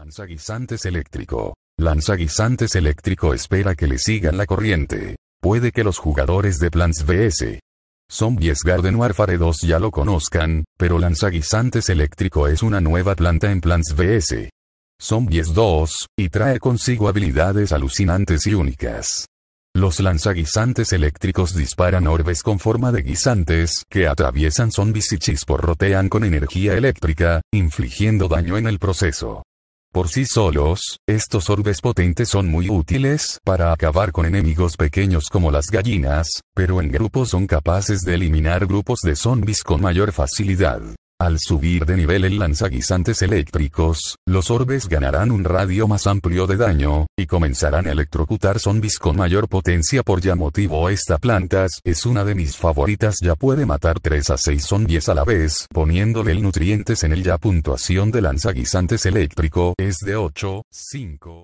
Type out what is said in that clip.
Lanzaguisantes eléctrico. Lanzaguisantes eléctrico espera que le sigan la corriente. Puede que los jugadores de Plants vs. Zombies Garden Warfare 2 ya lo conozcan, pero Lanzaguisantes eléctrico es una nueva planta en Plants vs. Zombies 2, y trae consigo habilidades alucinantes y únicas. Los lanzaguisantes eléctricos disparan orbes con forma de guisantes que atraviesan zombies y chisporrotean con energía eléctrica, infligiendo daño en el proceso. Por sí solos, estos orbes potentes son muy útiles para acabar con enemigos pequeños como las gallinas, pero en grupo son capaces de eliminar grupos de zombies con mayor facilidad. Al subir de nivel el lanzaguisantes eléctricos, los orbes ganarán un radio más amplio de daño, y comenzarán a electrocutar zombies con mayor potencia por ya motivo esta plantas es una de mis favoritas ya puede matar 3 a 6 zombies a la vez, poniéndole el nutrientes en el ya puntuación de lanzaguisantes eléctrico es de 8, 5,